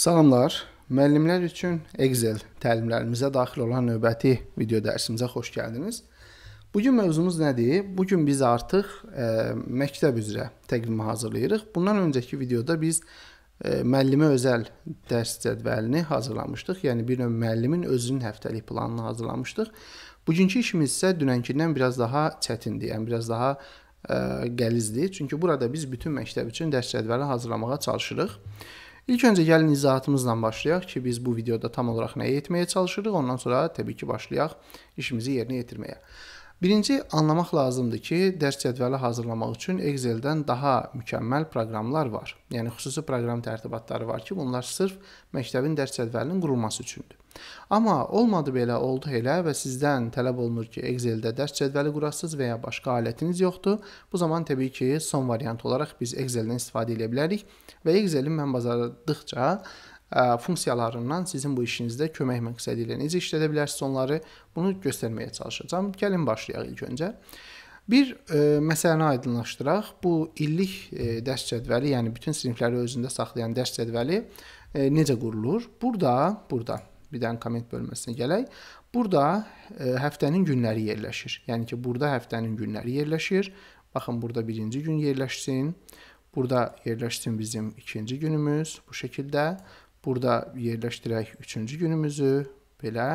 Salamlar. Müəllimlər üçün Excel təlimlərimizə daxil olan növbəti video dərsimizə xoş gəldiniz. Bu gün mövzumuz nədir? Bu gün biz artıq ə, e, məktəb üzrə təqvimi hazırlayırıq. Bundan öncəki videoda biz ə, e, müəllimə özəl dərs cədvəlini hazırlamışdıq. Yəni bir növ müəllimin özünün həftəlik planını hazırlamışdıq. Bugünkü işimiz isə dünənkindən biraz daha çətindir, yəni biraz daha ə, e, qəlizdir. Çünki burada biz bütün məktəb üçün dərs cədvəli hazırlamağa çalışırıq. İlk öncə gəlin izahatımızla başlayaq ki, biz bu videoda tam olaraq nəyə etməyə çalışırıq, ondan sonra təbii ki, başlayaq işimizi yerinə yetirməyə. Birinci anlamaq lazımdır ki, dərs cədvəli hazırlamaq üçün Excel-dən daha mükəmməl proqramlar var. Yəni xüsusi proqram tərtibatları var ki, bunlar sırf məktəbin dərs cədvəlinin qurulması üçündür. Amma olmadı belə oldu elə və sizdən tələb olunur ki, Excel-də dərs cədvəli qurasınız və ya başqa alətiniz yoxdur. Bu zaman təbii ki, son variant olaraq biz Excel-dən istifadə edə bilərik və Excel-i mən bacardıqca funksiyalarından sizin bu işinizdə kömək məqsədi ilə necə işlədə bilərsiniz onları bunu göstərməyə çalışacağam. Gəlin başlayaq ilk öncə. Bir e, məsələni aydınlaşdıraq. Bu illik e, dərs cədvəli, yəni bütün sinifləri özündə saxlayan dərs cədvəli e, necə qurulur? Burada, burada bir dənə komment bölməsinə gələk. Burada e, həftənin günləri yerləşir. Yəni ki, burada həftənin günləri yerləşir. Baxın, burada birinci gün yerləşsin. Burada yerləşsin bizim ikinci günümüz bu şəkildə. Burada yerləşdirək 3-cü günümüzü belə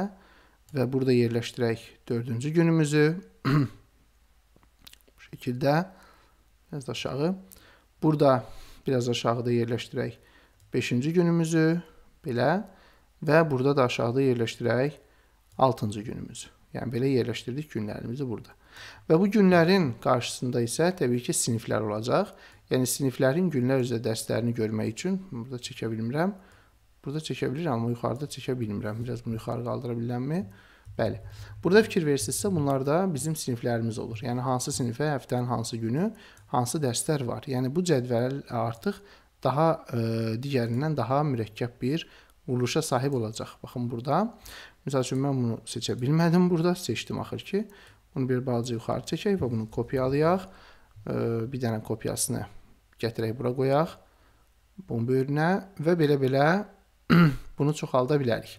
və burada yerləşdirək 4-cü günümüzü bu şəkildə biraz aşağı. Burada biraz aşağıda yerləşdirək 5-ci günümüzü belə və burada da aşağıda yerləşdirək 6-cı günümüzü. Yəni belə yerləşdirdik günlərimizi burada. Və bu günlərin qarşısında isə təbii ki, siniflər olacaq. Yəni siniflərin günlər üzrə dərslərini görmək üçün burada çəkə bilmirəm. Burada çəkə bilirəm, amma yuxarıda çəkə bilmirəm. Biraz bunu yuxarı qaldıra bilərəmmi? Bəli. Burada fikir versinizsə, bunlar da bizim siniflərimiz olur. Yəni hansı sinifə, həftənin hansı günü, hansı dərslər var. Yəni bu cədvəl artıq daha ə, e, digərindən daha mürəkkəb bir quruluşa sahib olacaq. Baxın burada. Məsəl üçün mən bunu seçə bilmədim burada, seçdim axır ki. Bunu bir balaca yuxarı çəkək və bunu kopyalayaq. Ə, e, bir dənə kopyasını gətirək bura qoyaq. Bomba önünə və belə-belə Bunu çoxalda bilərik.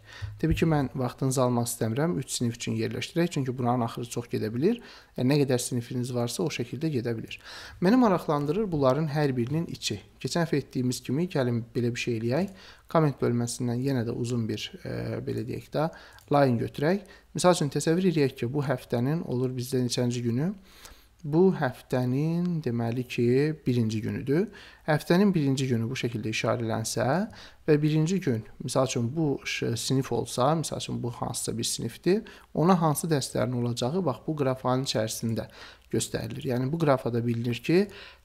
Təbii ki, mən vaxtınızı almaq istəmirəm 3 sinif üçün yerləşdirək, çünki buranın axırı çox gedə bilər. Yəni e, nə qədər sinifiniz varsa o şəkildə gedə bilər. Məni maraqlandırır bunların hər birinin içi. Keçən həftə etdiyimiz kimi gəlin belə bir şey eləyək. Komment bölməsindən yenə də uzun bir e, belə deyək də layın götürək. Məsəl üçün təsəvvür edək ki, bu həftənin olur bizdə neçənci günü? Bu həftənin deməli ki, birinci günüdür. Həftənin birinci günü bu şəkildə işarələnsə və birinci gün, məsəl üçün bu sinif olsa, məsəl üçün bu hansısa bir sinifdir, ona hansı dərslərin olacağı bax bu qrafanın içərisində göstərilir. Yəni bu qrafada bilinir ki,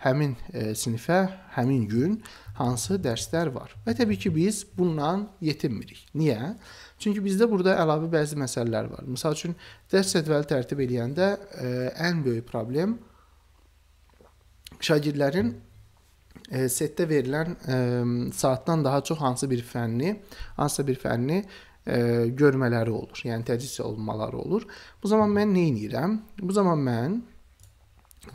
həmin e, sinifə həmin gün hansı dərslər var. Və təbii ki, biz bununla yetinmirik. Niyə? Çünki bizdə burada əlavə bəzi məsələlər var. Məsəl üçün dərs cədvəli tərtib edəndə ə, e, ən böyük problem şagirdlərin ə, e, setdə verilən ə, e, saatdan daha çox hansı bir fənni, hansısa bir fənni ə, görmələri olur. Yəni tədris olunmaları olur. Bu zaman mən nə edirəm? Bu zaman mən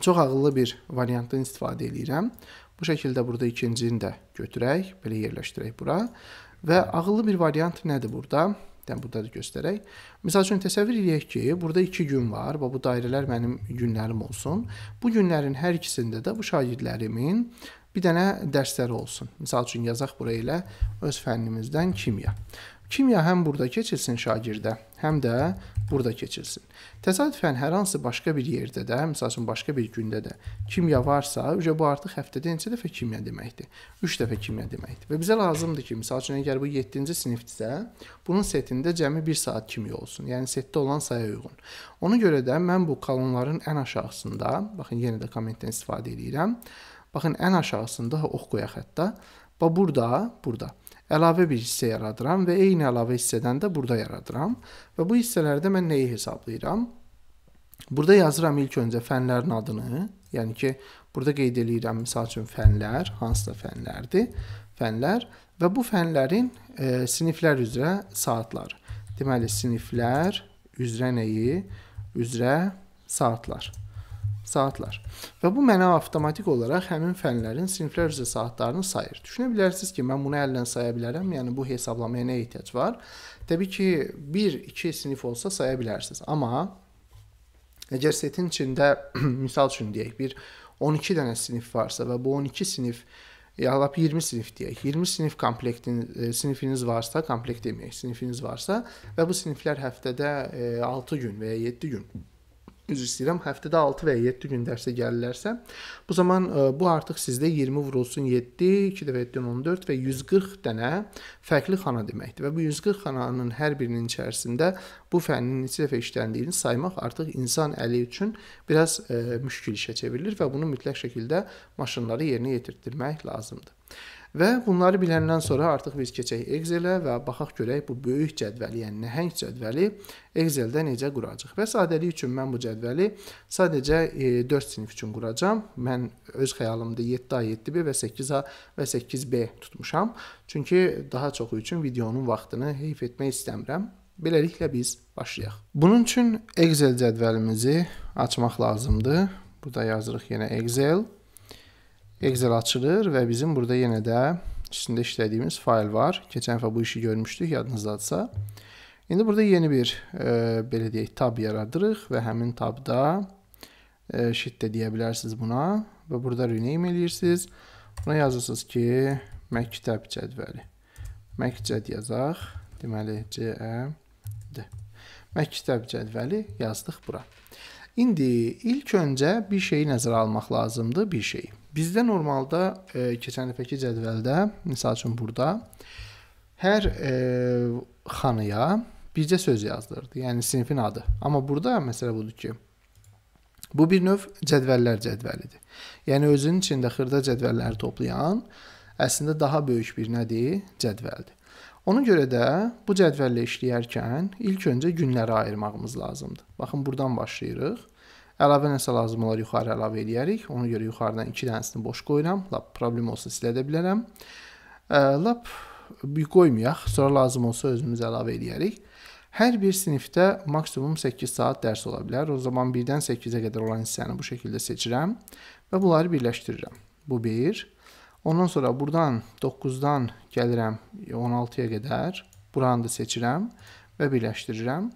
çox ağıllı bir variantdan istifadə edirəm. Bu şəkildə burada ikincini də götürək, belə yerləşdirək bura. Ə, Və ağıllı bir variant nədir burada? Yəni burada da göstərək. Məsəl üçün təsəvvür eləyək ki, burada 2 gün var və bu dairələr mənim günlərim olsun. Bu günlərin hər ikisində də bu şagirdlərimin bir dənə dərsləri olsun. Məsəl üçün yazaq bura elə öz fənnimizdən kimya. Kimya həm burada keçilsin şagirdə, həm də burada keçilsin. Təsadüfən hər hansı başqa bir yerdə də, məsəl üçün başqa bir gündə də kimya varsa, ücə bu artıq həftədə neçə dəfə kimya deməkdir? 3 dəfə kimya deməkdir. Və bizə lazımdır ki, məsəl üçün əgər bu 7-ci sinifdirsə, bunun setində cəmi 1 saat kimya olsun. Yəni setdə olan sayaya uyğun. Ona görə də mən bu kolonların ən aşağısında, baxın yenə də kommentdən istifadə edirəm. Baxın ən aşağısında ox qoyaq hətta. Və burada, burada əlavə bir hissə yaradıram və eyni əlavə hissədən də burada yaradıram və bu hissələrdə mən nəyi hesablayıram? Burada yazıram ilk öncə fənlərin adını, yəni ki, burada qeyd eləyirəm misal üçün fənlər, hansı da fənlərdir? Fənlər və bu fənlərin e, siniflər üzrə saatlar. Deməli siniflər üzrə nəyi? Üzrə saatlar saatlar. Və bu mənə avtomatik olaraq həmin fənlərin siniflər üzrə saatlarını sayır. Düşünə bilərsiniz ki, mən bunu əllə saya bilərəm, yəni bu hesablamaya nə ehtiyac var? Təbii ki, 1-2 sinif olsa saya bilərsiniz. Amma əgər setin içində misal üçün deyək, bir 12 dənə sinif varsa və bu 12 sinif yaxud 20 sinif deyək. 20 sinif komplektin e, sinifiniz varsa, komplekt deməyək, sinifiniz varsa və bu siniflər həftədə e, 6 gün və ya 7 gün Üzr istəyirəm, həftədə 6 və 7 gün dərsə gəlirlərsə, bu zaman e, bu artıq sizdə 20 vurulsun 7, 2 dəfə 7 14 və 140 dənə fərqli xana deməkdir. Və bu 140 xananın hər birinin içərisində bu fənnin neçə dəfə işləndiyini saymaq artıq insan əli üçün biraz e, müşkül işə çevrilir və bunu mütləq şəkildə maşınları yerinə yetirtdirmək lazımdır. Və bunları biləndən sonra artıq biz keçək Excel-ə və baxaq görək bu böyük cədvəli, yəni nəhəng cədvəli Excel-də necə quracağıq. Və sadəlik üçün mən bu cədvəli sadəcə e, 4 sinif üçün quracağam. Mən öz xəyalımda 7A, 7B və 8A və 8B tutmuşam. Çünki daha çoxu üçün videonun vaxtını heyf etmək istəmirəm. Beləliklə biz başlayaq. Bunun üçün Excel cədvəlimizi açmaq lazımdır. Burada yazırıq yenə Excel. Excel. Excel açılır və bizim burada yenə də üstündə işlədiyimiz fayl var. Keçən dəfə bu işi görmüşdük, yadınızdadsa. İndi burada yeni bir e, belə deyək tab yaradırıq və həmin tabda e, sheet də deyə bilərsiniz buna və burada rename eləyirsiniz. Buna yazırsınız ki, məktəb cədvəli. Məktəb yazaq. Deməli C E D. Məktəb cədvəli yazdıq bura. İndi ilk öncə bir şeyi nəzərə almaq lazımdır, bir şey. Bizdə normalda e, keçən dəfəki cədvəldə, məsəl üçün burada hər e, xanaya bircə söz yazdırdı. Yəni sinifin adı. Amma burada məsələ budur ki, bu bir növ cədvəllər cədvəlidir. Yəni özünün içində xırda cədvəlləri toplayan əslində daha böyük bir nədir? Cədvəldir. Ona görə də bu cədvəllə işləyərkən ilk öncə günləri ayırmağımız lazımdır. Baxın, buradan başlayırıq. Əlavə nəsə lazım olar yuxarı əlavə eləyərik. Ona görə yuxarıdan 2 dənəsini boş qoyuram. Lap problem olsa silə də bilərəm. E, lap qoymayaq. Sonra lazım olsa özümüz əlavə eləyərik. Hər bir sinifdə maksimum 8 saat dərs ola bilər. O zaman 1-dən 8-ə qədər olan hissəni bu şəkildə seçirəm və bunları birləşdirirəm. Bu 1, bir, Ondan sonra buradan 9-dan gəlirəm 16-ya qədər. Buranı da seçirəm və birləşdirirəm.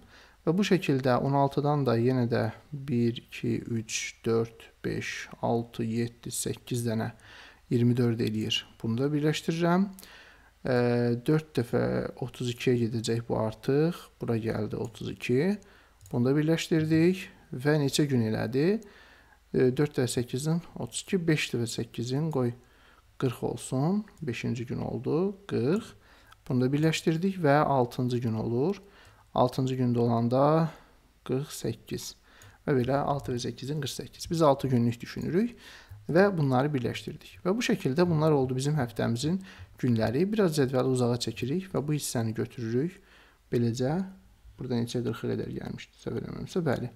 Və bu şəkildə 16-dan da yenə də 1, 2, 3, 4, 5, 6, 7, 8 dənə 24 eləyir. Bunu da birləşdirirəm. 4 dəfə 32-yə gedəcək bu artıq. Bura gəldi 32. Bunu da birləşdirdik və neçə gün elədi? 4 dəfə 8-in 32, 5 dəfə 8-in qoy 32. 40 olsun. 5-ci gün oldu. 40. Bunu da birləşdirdik və 6-cı gün olur. 6-cı gündə olanda 48. Və belə 6 və 8-in 48. Biz 6 günlük düşünürük və bunları birləşdirdik. Və bu şəkildə bunlar oldu bizim həftəmizin günləri. Biraz cədvəli uzağa çəkirik və bu hissəni götürürük. Beləcə burada neçə 40-a qədər gəlmişdi, səhv eləməmsə, bəli.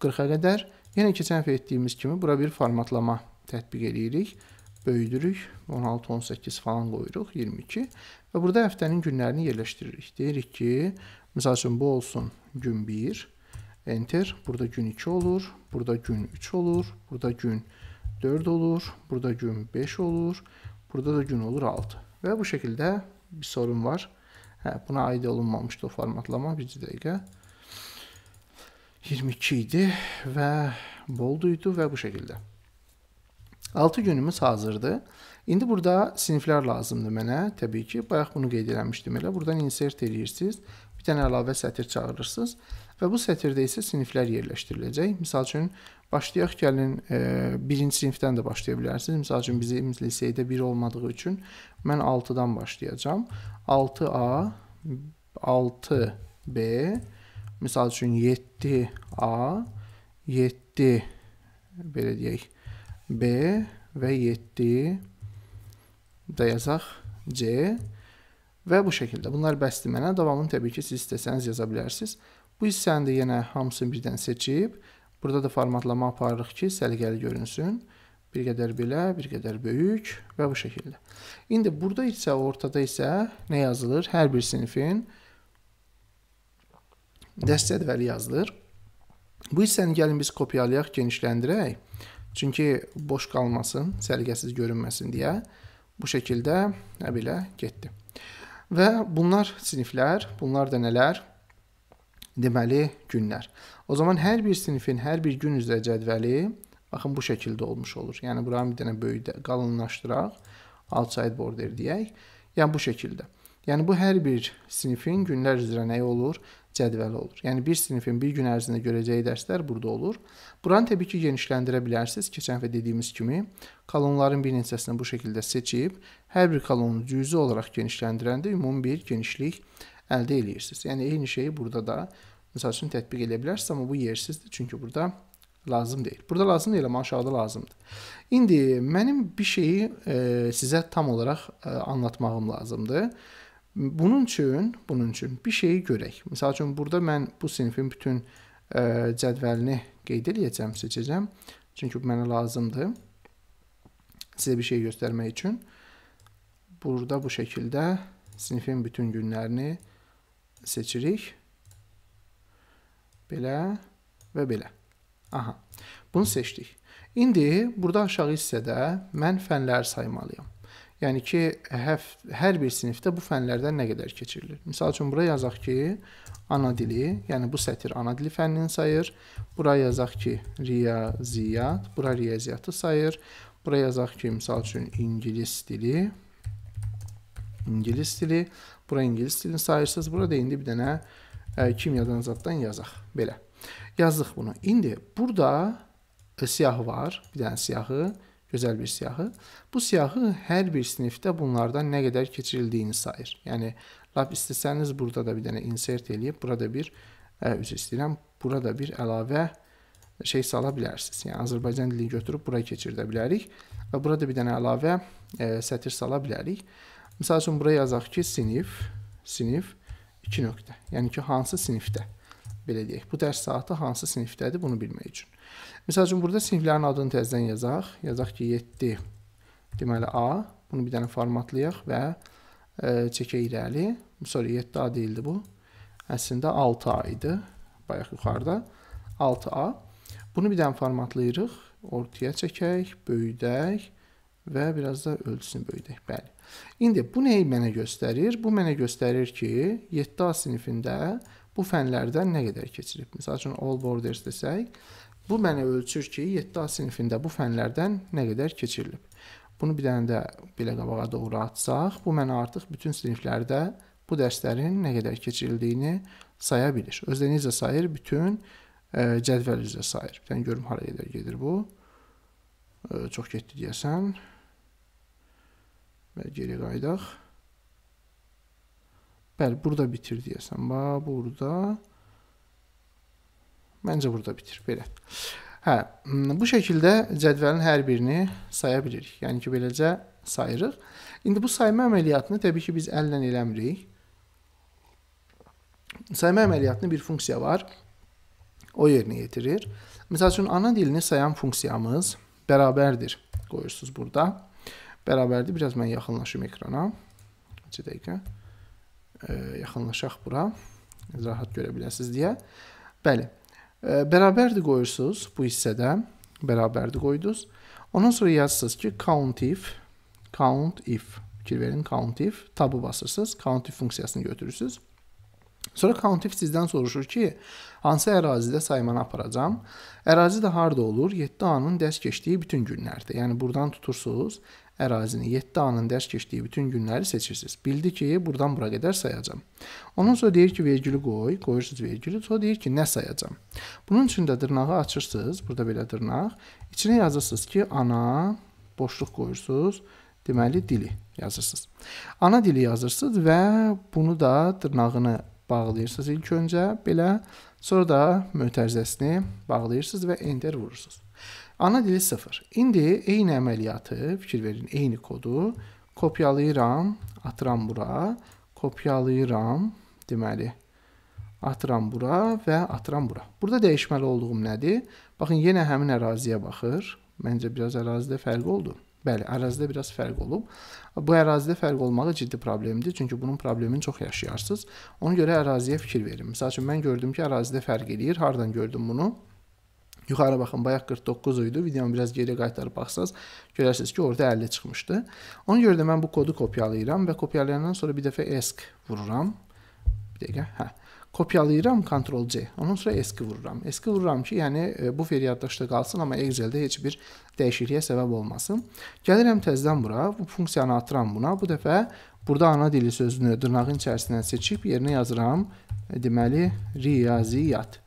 40-a qədər yenə keçən həftə etdiyimiz kimi bura bir formatlama tətbiq edirik böyüdürük, 16-18 falan qoyuruq, 22 və burada həftənin günlərini yerləşdiririk. Deyirik ki, məsəl üçün bu olsun gün 1, enter, burada gün 2 olur, burada gün 3 olur, burada gün 4 olur, burada gün 5 olur, burada da gün olur 6. Və bu şəkildə bir sorun var. Hə, buna aid olunmamışdı o formatlama, bir dəqiqə. 22 idi və boldu idi və bu şəkildə. 6 günümüz hazırdır. İndi burada siniflər lazımdır mənə, təbii ki. Bayaq bunu qeyd eləmişdim elə. Buradan insert eləyirsiniz. Bir dənə əlavə sətir çağırırsınız və bu sətirdə isə siniflər yerləşdiriləcək. Məsəl üçün başlayaq gəlin 1-ci e, sinifdən də başlaya bilərsiniz. Məsəl üçün bizim liseydə 1 olmadığı üçün mən 6-dan başlayacağam. 6A, 6B, məsəl üçün 7A, 7 belə deyək, B və 7 dayazaq C və bu şəkildə. Bunlar bəsdir mənə. Davamını təbii ki, siz istəsəniz yaza bilərsiniz. Bu hissəni də yenə hamısını birdən seçib, burada da formatlama aparırıq ki, səliqəli görünsün. Bir qədər belə, bir qədər böyük və bu şəkildə. İndi burada isə, ortada isə nə yazılır? Hər bir sinifin dərs cədvəli yazılır. Bu hissəni gəlin biz kopyalayaq, genişləndirək. Çünki boş qalmasın, səliqəsiz görünməsin deyə bu şəkildə nə belə getdi. Və bunlar siniflər, bunlar da nələr? Deməli, günlər. O zaman hər bir sinifin hər bir gün üzrə cədvəli baxın bu şəkildə olmuş olur. Yəni buranı bir dənə böyük qalınlaşdıraq, outside border deyək. Yəni bu şəkildə. Yəni bu hər bir sinifin günlər üzrə nəyi olur? cədvəli olur. Yəni bir sinifin bir gün ərzində görəcəyi dərslər burada olur. Buranı təbii ki, genişləndirə bilərsiniz. Keçən dəfə dediyimiz kimi, kolonların bir neçəsini bu şəkildə seçib, hər bir kolonu cüzi olaraq genişləndirəndə ümumi bir genişlik əldə edirsiniz. Yəni eyni şeyi burada da məsəl üçün tətbiq edə bilərsiniz, amma bu yersizdir, çünki burada lazım deyil. Burada lazım deyil, amma aşağıda lazımdır. İndi mənim bir şeyi e, sizə tam olaraq e, anlatmağım lazımdır. Bunun üçün, bunun üçün bir şeyi görək. Məsəl üçün burada mən bu sinifin bütün ə, e, cədvəlini qeyd eləyəcəm, seçəcəm. Çünki bu mənə lazımdır. Sizə bir şey göstərmək üçün. Burada bu şəkildə sinifin bütün günlərini seçirik. Belə və belə. Aha. Bunu seçdik. İndi burada aşağı hissədə mən fənləri saymalıyam. Yəni ki, həf, hər bir sinifdə bu fənlərdən nə qədər keçirilir. Məsəl üçün bura yazaq ki, ana dili, yəni bu sətir ana dili fənnini sayır. Bura yazaq ki, riyaziyyat, bura riyaziyyatı sayır. Bura yazaq ki, məsəl üçün ingilis dili, ingilis dili, bura ingilis dilini sayırsınız. Bura da indi bir dənə ə, e, kimyadan zaddan yazaq. Belə. Yazdıq bunu. İndi burada e, siyah var, bir dənə siyahı gözəl bir siyahı. Bu siyahı hər bir sinifdə bunlardan nə qədər keçirildiyini sayır. Yəni lap istəsəniz burada da bir dənə insert eləyib burada bir ə, üzr istəyirəm, burada bir əlavə şey sala bilərsiniz. Yəni Azərbaycan dilini götürüb bura keçirdə bilərik və burada bir dənə əlavə ə, sətir sala bilərik. Məsəl üçün bura yazaq ki, sinif, sinif 2 nöqtə. Yəni ki, hansı sinifdə? belə deyək, bu dərs saatı hansı sinifdədir bunu bilmək üçün. Məsəl üçün burada siniflərin adını təzədən yazaq. Yazaq ki, 7 deməli A, bunu bir dənə formatlayaq və ə, e, çəkək irəli. Sorry, 7A deyildi bu. Əslində 6A idi. Bayaq yuxarıda 6A. Bunu bir dənə formatlayırıq. Ortaya çəkək, böyüdək və biraz da ölçüsünü böyüdək. Bəli. İndi bu nəyi mənə göstərir? Bu mənə göstərir ki, 7A sinifində bu fənlərdən nə qədər keçirib. Məsəl üçün all borders desək, bu mənə ölçür ki, 7A sinifində bu fənlərdən nə qədər keçirilib. Bunu bir dənə də belə qabağa doğru atsaq, bu mənə artıq bütün siniflərdə bu dərslərin nə qədər keçirildiyini saya bilir. Özdə necə sayır? Bütün ə, e, cədvəl üzrə sayır. Bir dənə görüm hara qədər gedir bu. Ə, e, çox getdi deyəsən. Və geri qayıdaq. Bəli, burada bitir deyəsən. Bax, burada. Məncə burada bitir. Belə. Hə, bu şəkildə cədvəlin hər birini saya bilirik. Yəni ki, beləcə sayırıq. İndi bu sayma əməliyyatını təbii ki, biz əllə eləmirik. Sayma əməliyyatını bir funksiya var. O yerinə yetirir. Məsəl üçün, ana dilini sayan funksiyamız bərabərdir. Qoyursunuz burada. Bərabərdir. Biraz mən yaxınlaşım ekrana. 2 dəqiqə. E, yaxınlaşaq bura. Rahat görə biləsiniz deyə. Bəli. E, bərabərdir qoyursunuz bu hissədə. Bərabərdir qoydunuz. Ondan sonra yazırsınız ki, count if, count if. Fikir verin, count if. Tabı basırsınız, count if funksiyasını götürürsünüz. Sonra count if sizdən soruşur ki, hansı ərazidə saymanı aparacam? Ərazi də harda olur? 7 anın dərs keçdiyi bütün günlərdə. Yəni buradan tutursunuz ərazini 7 anın dərs keçdiyi bütün günləri seçirsiniz. Bildi ki, buradan bura qədər sayacam. Ondan sonra deyir ki, vergülü qoy, qoyursunuz vergülü, sonra deyir ki, nə sayacam. Bunun üçün də dırnağı açırsınız, burada belə dırnaq, içinə yazırsınız ki, ana, boşluq qoyursunuz, deməli dili yazırsınız. Ana dili yazırsınız və bunu da dırnağını bağlayırsınız ilk öncə belə, sonra da mötərizəsini bağlayırsınız və enter vurursunuz. Ana dili 0. İndi eyni əməliyyatı, fikir verin, eyni kodu kopyalayıram, atıram bura, kopyalayıram, deməli, atıram bura və atıram bura. Burada dəyişməli olduğum nədir? Baxın, yenə həmin əraziyə baxır. Məncə biraz ərazidə fərq oldu. Bəli, ərazidə biraz fərq olub. Bu ərazidə fərq olmağı ciddi problemdir, çünki bunun problemini çox yaşayarsınız. Ona görə əraziyə fikir verin. Məsəl üçün mən gördüm ki, ərazidə fərq eləyir. Hardan gördüm bunu? Yuxarı baxın, bayaq 49 idi. Videomu biraz geriyə qaytarıb baxsaz, görərsiniz ki, orada 50 çıxmışdı. Ona görə də mən bu kodu kopyalayıram və kopyalayandan sonra bir dəfə ESC vururam. Bir dəqiqə, hə. Kopyalayıram Ctrl C. Ondan sonra ESC vururam. ESC vururam ki, yəni e, bu yaddaşda qalsın, amma Excel-də heç bir dəyişikliyə səbəb olmasın. Gəlirəm təzədən bura, bu funksiyanı atıram buna. Bu dəfə burada ana dili sözünü dırnağın içərisindən seçib yerinə yazıram, deməli, riyaziyyat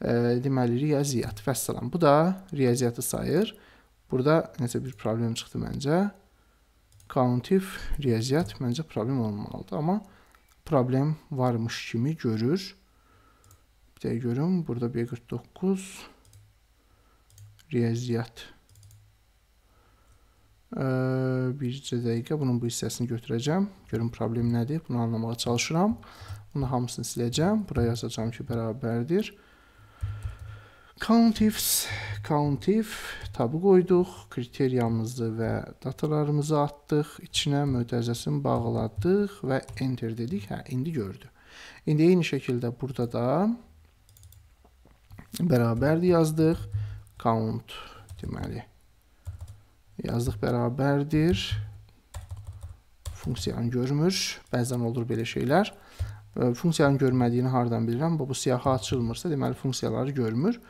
deməli riyaziyyat. Vəssalam. Bu da riyaziyyatı sayır. Burada necə bir problem çıxdı məncə. Countif riyaziyyat məncə problem olmamalıdır. Amma problem varmış kimi görür. Bir də görüm. Burada B49 riyaziyyat. Ə, bircə dəqiqə bunun bu hissəsini götürəcəm. Görüm problem nədir? Bunu anlamağa çalışıram. Bunu hamısını siləcəm. Buraya yazacağım ki, bərabərdir. 0.5 Countifs, countif tabı qoyduq, kriteriyamızı və datalarımızı atdıq, içinə mötərizəsini bağladıq və enter dedik. Hə, indi gördü. İndi eyni şəkildə burada da bərabərdir yazdıq. Count deməli yazdıq bərabərdir. Funksiyanı görmür. Bəzən olur belə şeylər funksiyanın görmədiyini hardan bilirəm? Bu, bu siyahı açılmırsa, deməli funksiyaları görmür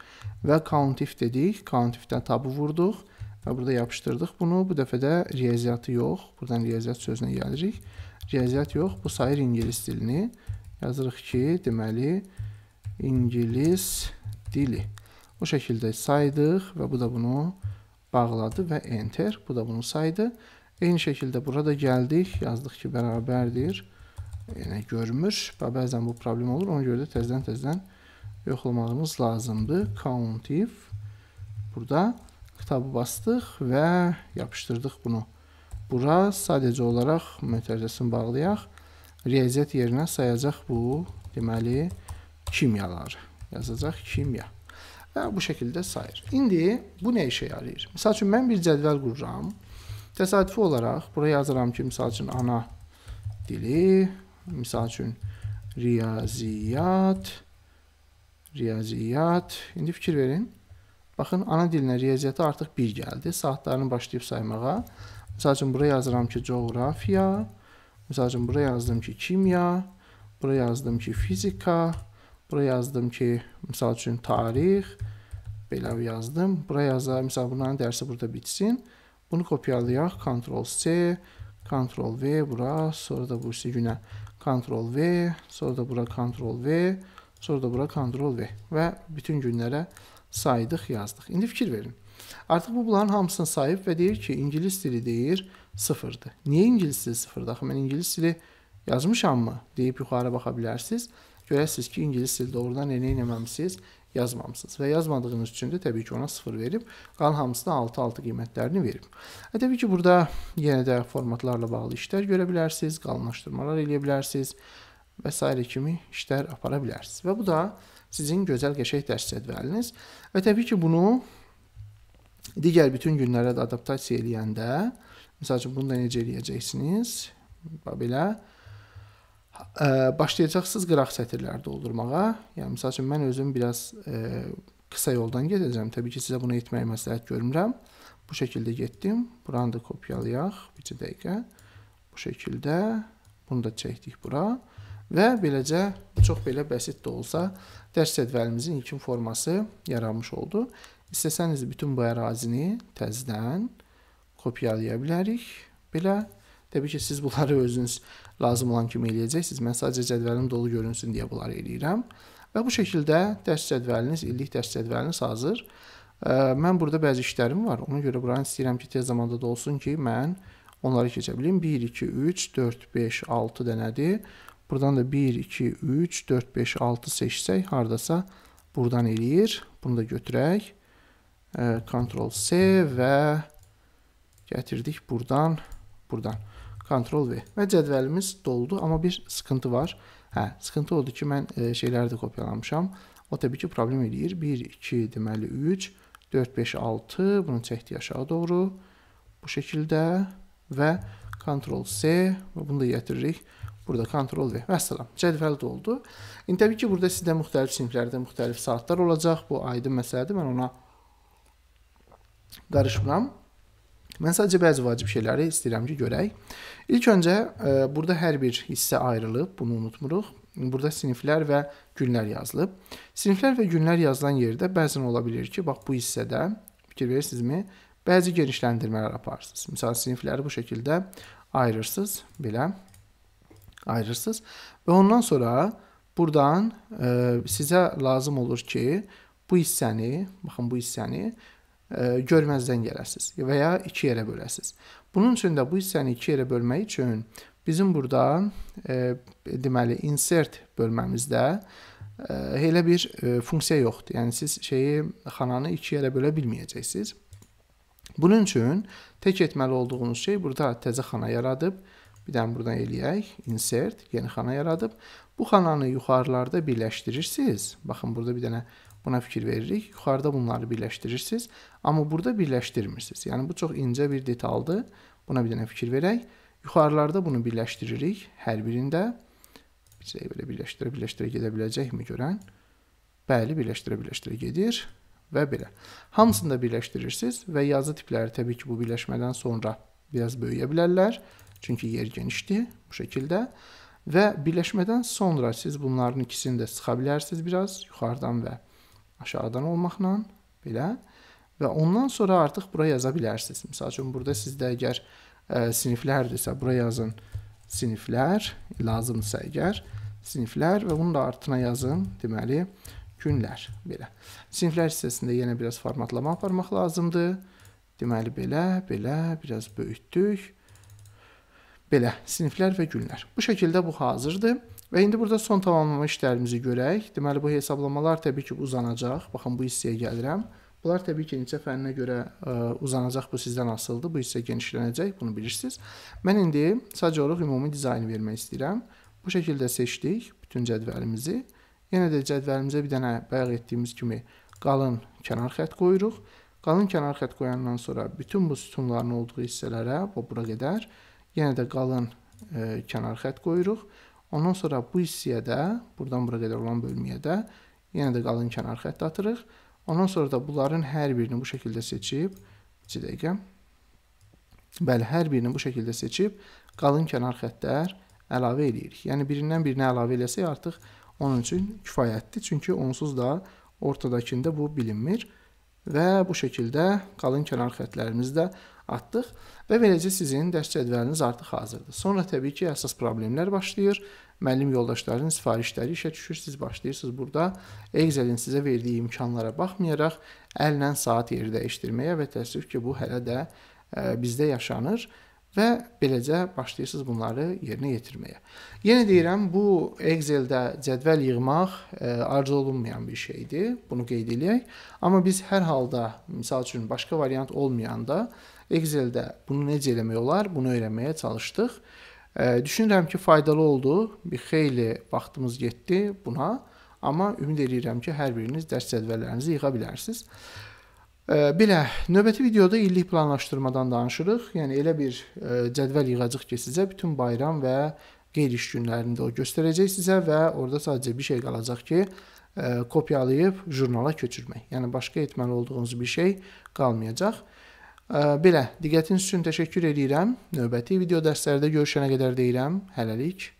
və count if dedik, count if-dən tabı vurduq və burada yapışdırdıq bunu. Bu dəfə də riyaziyyatı yox, buradan riyaziyyat sözünə gəlirik. Riyaziyyat yox, bu sayır ingilis dilini. Yazırıq ki, deməli, ingilis dili. O şəkildə saydıq və bu da bunu bağladı və enter, bu da bunu saydı. Eyni şəkildə burada gəldik, yazdıq ki, bərabərdir yəni görmür və bəzən bu problem olur. Ona görə də təzədən-təzədən yoxlamağımız lazımdır. Count if burada kitabı bastıq və yapışdırdıq bunu. Bura sadəcə olaraq mötərizəsini bağlayaq. Riyaziyyat yerinə sayacaq bu, deməli, kimyalar. Yazacaq kimya. Və bu şəkildə sayır. İndi bu nə işə yarayır? Məsəl üçün, mən bir cədvəl qururam. Təsadüfi olaraq bura yazıram ki, misal üçün, ana dili misal üçün riyaziyyat, riyaziyyat. İndi e fikir verin. Baxın, ana dilinə riyaziyyata artıq bir gəldi. Saatlarını başlayıb saymağa. Məsəl üçün, bura yazıram ki, coğrafiya. Məsəl üçün, bura yazdım ki, kimya. Bura yazdım ki, fizika. Bura yazdım ki, məsəl üçün, tarix. Belə yazdım. Bura yazdım, məsəl bunların dərsi burada bitsin. Bunu kopyalayaq. Ctrl-C, Ctrl-V bura, sonra da burası günə. Ctrl V, sonra da bura Ctrl V, sonra da bura Ctrl V və bütün günlərə saydıq, yazdıq. İndi fikir verin. Artıq bu bunların hamısını sayıb və deyir ki, ingilis dili deyir 0-dır. Niyə ingilis dili 0-dır? Axı mən ingilis dili yazmışammı deyib yuxarı baxa bilərsiniz. Görəsiniz ki, ingilis dili doğrudan elə eləməmisiniz yazmamısınız və yazmadığınız üçün də təbii ki, ona 0 verib, qalan hamısına 6-6 qiymətlərini verib. Ə, e, təbii ki, burada yenə də formatlarla bağlı işlər görə bilərsiniz, qalınlaşdırmalar eləyə bilərsiniz və s. kimi işlər apara bilərsiniz. Və bu da sizin gözəl qəşəng dərs cədvəliniz. Və təbii ki, bunu digər bütün günlərə də adaptasiya eləyəndə, məsəl üçün bunu da necə eləyəcəksiniz? Belə başlayacaqsınız qıraq sətirləri doldurmağa. Yəni məsəl üçün mən özüm biraz e, qısa yoldan gedəcəm. Təbii ki, sizə bunu etməyi məsləhət görmürəm. Bu şəkildə getdim. Buranı da kopyalayaq bir dəqiqə. Bu şəkildə bunu da çəkdik bura və beləcə çox belə bəsit də olsa dərs cədvəlimizin ilkin forması yaranmış oldu. İstəsəniz bütün bu ərazini təzədən kopyalaya bilərik. Belə Təbii ki, siz bunları özünüz lazım olan kimi eləyəcəksiniz. Mən sadəcə cədvəlim dolu görünsün deyə bunları eləyirəm. Və bu şəkildə dərs cədvəliniz, illik dərs cədvəliniz hazır. Mən burada bəzi işlərim var. Ona görə buranı istəyirəm ki, tez zamanda da olsun ki, mən onları keçə bilim. 1 2 3 4 5 6 dənədir. Buradan da 1 2 3 4 5 6 seçsək hardasa buradan eləyir. Bunu da götürək. Ctrl C və gətirdik buradan, buradan. Ctrl V və cədvəlimiz doldu, amma bir sıxıntı var. Hə, sıxıntı odur ki, mən e, şeyləri də kopyalamışam. O təbii ki, problem eləyir. 1 2 deməli 3 4 5 6 bunu çəkdi aşağı doğru. Bu şəkildə və Ctrl C və bunu da yətiririk. Burada Ctrl V. Vəssalam. Cədvəl doldu. İndi təbii ki, burada sizdə müxtəlif siniflərdə müxtəlif saatlar olacaq. Bu aydın məsələdir. Mən ona qarışmıram. Mən sadəcə bəzi vacib şeyləri istəyirəm ki, görək. İlk öncə e, burada hər bir hissə ayrılıb, bunu unutmuruq. Burada siniflər və günlər yazılıb. Siniflər və günlər yazılan yerdə bəzən ola bilər ki, bax bu hissədə fikir verirsinizmi? Bəzi genişləndirmələr aparırsınız. Məsəl sinifləri bu şəkildə ayırırsınız, belə ayırırsınız və ondan sonra buradan e, sizə lazım olur ki, bu hissəni, baxın bu hissəni E, görməzdən gələsiz və ya iki yerə böləsiz. Bunun üçün də bu hissəni iki yerə bölmək üçün bizim burada e, deməli insert bölməmizdə e, elə bir e, funksiya yoxdur. Yəni siz şeyi xananı iki yerə bölə bilməyəcəksiniz. Bunun üçün tək etməli olduğunuz şey burada təzə xana yaradıb bir dənə buradan eləyək. Insert yeni xana yaradıb bu xananı yuxarılarda birləşdirirsiniz. Baxın burada bir dənə e, Buna fikir veririk. Yuxarıda bunları birləşdirirsiniz, amma burada birləşdirmirsiniz. Yəni bu çox incə bir detaldır. Buna bir dənə fikir verək. Yuxarılarda bunu birləşdiririk hər birində. Bizə belə birləşdirə birləşdirə gedə biləcəkmi görən? Bəli, birləşdirə birləşdirə gedir və belə. Hamısını da birləşdirirsiniz və yazı tipləri təbii ki, bu birləşmədən sonra biraz böyüyə bilərlər. Çünki yer genişdir bu şəkildə. Və birləşmədən sonra siz bunların ikisini də sıxa bilərsiniz biraz yuxarıdan və aşağıdan olmaqla belə və ondan sonra artıq bura yaza bilərsiniz. Məsəl üçün burada sizdə əgər ə, e, siniflərdirsə, bura yazın siniflər, lazımdırsa əgər siniflər və bunu da artına yazın, deməli günlər belə. Siniflər hissəsində yenə biraz formatlama aparmaq lazımdır. Deməli belə, belə biraz böyütdük. Belə siniflər və günlər. Bu şəkildə bu hazırdır. Və indi burada son tamamlama işlərimizi görək. Deməli, bu hesablamalar təbii ki, uzanacaq. Baxın, bu hissəyə gəlirəm. Bunlar təbii ki, neçə fənninə görə ə, e, uzanacaq, bu sizdən asılıdır. Bu hissə genişlənəcək, bunu bilirsiniz. Mən indi sadəcə olaraq ümumi dizaynı vermək istəyirəm. Bu şəkildə seçdik bütün cədvəlimizi. Yenə də cədvəlimizə bir dənə bayaq etdiyimiz kimi qalın kənar xətt qoyuruq. Qalın kənar xətt qoyandan sonra bütün bu sütunların olduğu hissələrə, bu bura qədər yenə də qalın ə, e, kənar xətt qoyuruq. Ondan sonra bu hissəyə də, buradan bura qədər olan bölməyə də yenə də qalın kənar xətt atırıq. Ondan sonra da bunların hər birini bu şəkildə seçib, bir dəqiqə. Bəli, hər birini bu şəkildə seçib qalın kənar xəttlər əlavə eləyirik. Yəni birindən birinə əlavə eləsək artıq onun üçün kifayətdir. Çünki onsuz da ortadakında bu bilinmir və bu şəkildə qalın kənar xətlərimiz də atdıq və beləcə sizin dərs cədvəliniz artıq hazırdır. Sonra təbii ki, əsas problemlər başlayır. Müəllim yoldaşlarının sifarişləri işə düşür, siz başlayırsınız burada Excel-in sizə verdiyi imkanlara baxmayaraq əllə saat yeri dəyişdirməyə və təəssüf ki, bu hələ də ə, e, bizdə yaşanır və beləcə başlayırsınız bunları yerinə yetirməyə. Yenə deyirəm, bu Excel-də cədvəl yığmaq ə, e, arzu olunmayan bir şeydir. Bunu qeyd eləyək. Amma biz hər halda, məsəl üçün başqa variant olmayanda Excel-də bunu necə eləmək olar, bunu öyrənməyə çalışdıq. Düşünürəm ki, faydalı oldu. Bir xeyli vaxtımız getdi buna, amma ümid edirəm ki, hər biriniz dərs cədvəllərinizi yığa bilərsiniz. Belə, növbəti videoda illik planlaşdırmadan danışırıq. Yəni elə bir cədvəl yığacaq ki, sizə bütün bayram və qeyri-iş günlərində o göstərəcək sizə və orada sadəcə bir şey qalacaq ki, kopyalayıb jurnala köçürmək. Yəni başqa etməli olduğunuz bir şey qalmayacaq. Belə, diqqətiniz üçün təşəkkür edirəm. Növbəti video dərslərdə görüşənə qədər deyirəm. Hələlik.